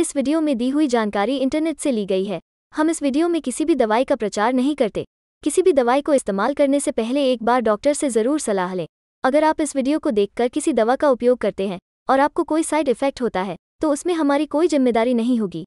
इस वीडियो में दी हुई जानकारी इंटरनेट से ली गई है हम इस वीडियो में किसी भी दवाई का प्रचार नहीं करते किसी भी दवाई को इस्तेमाल करने से पहले एक बार डॉक्टर से ज़रूर सलाह लें अगर आप इस वीडियो को देखकर किसी दवा का उपयोग करते हैं और आपको कोई साइड इफेक्ट होता है तो उसमें हमारी कोई जिम्मेदारी नहीं होगी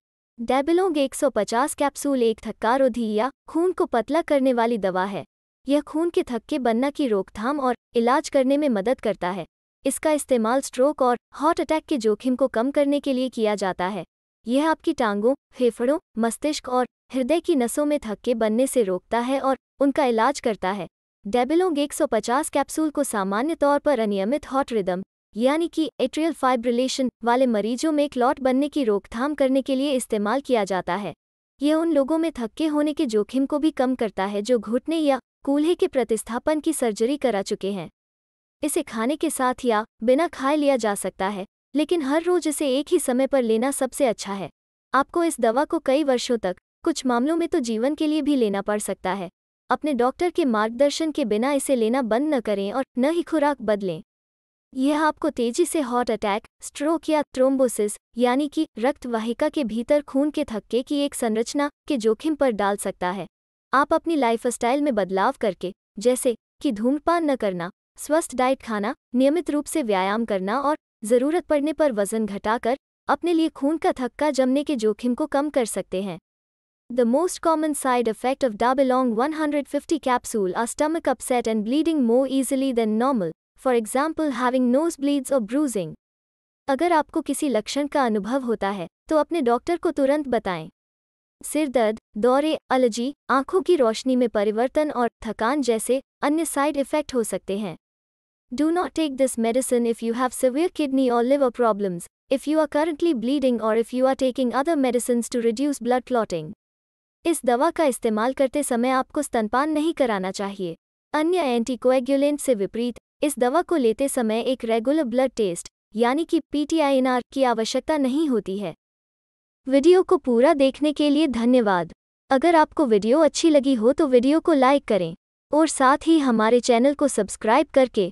डेबिलोंग 150 कैप्सूल एक थक्का रोधी या खून को पतला करने वाली दवा है यह खून के थक्के बनना की रोकथाम और इलाज करने में मदद करता है इसका इस्तेमाल स्ट्रोक और हार्ट अटैक के जोखिम को कम करने के लिए किया जाता है यह आपकी टांगों फेफड़ों मस्तिष्क और हृदय की नसों में थक्के बनने से रोकता है और उनका इलाज करता है डेबिलोंग 150 कैप्सूल को सामान्य तौर पर अनियमित हॉट रिदम यानी कि एट्रियल फाइब्रिलेशन वाले मरीजों में क्लॉट बनने की रोकथाम करने के लिए इस्तेमाल किया जाता है यह उन लोगों में थक्के होने के जोखिम को भी कम करता है जो घुटने या कूल्हे के प्रतिस्थापन की सर्जरी करा चुके हैं इसे खाने के साथ या बिना खाए लिया जा सकता है लेकिन हर रोज इसे एक ही समय पर लेना सबसे अच्छा है आपको इस दवा को कई वर्षों तक कुछ मामलों में तो जीवन के लिए भी लेना पड़ सकता है अपने डॉक्टर के मार्गदर्शन के बिना इसे लेना बंद न करें और न ही खुराक बदलें यह आपको तेजी से हार्ट अटैक स्ट्रोक या थ्रोम्बोसिस यानी कि रक्तवाहिका के भीतर खून के थक्के की एक संरचना के जोखिम पर डाल सकता है आप अपनी लाइफस्टाइल में बदलाव करके जैसे कि धूम्रपान न करना स्वस्थ डाइट खाना नियमित रूप से व्यायाम करना और ज़रूरत पड़ने पर वज़न घटाकर अपने लिए खून का थक्का जमने के जोखिम को कम कर सकते हैं the most common side effect of डाबिलोंग 150 capsule a stomach upset and bleeding more easily than normal for example having nose bleeds और ब्रूजिंग अगर आपको किसी लक्षण का अनुभव होता है तो अपने डॉक्टर को तुरंत बताएं सिर दर्द दौरे एलर्जी आंखों की रोशनी में परिवर्तन और थकान जैसे अन्य साइड इफेक्ट हो सकते हैं Do not take this medicine if you have severe kidney or liver problems, if you are currently bleeding or if you are taking other medicines to reduce blood clotting. इस दवा का इस्तेमाल करते समय आपको स्तनपान नहीं कराना चाहिए अन्य एंटीकोएगुलेंट से विपरीत इस दवा को लेते समय एक रेगुलर ब्लड टेस्ट यानी कि पीटीआईएनआर की आवश्यकता नहीं होती है वीडियो को पूरा देखने के लिए धन्यवाद अगर आपको वीडियो अच्छी लगी हो तो वीडियो को लाइक करें और साथ ही हमारे चैनल को सब्सक्राइब करके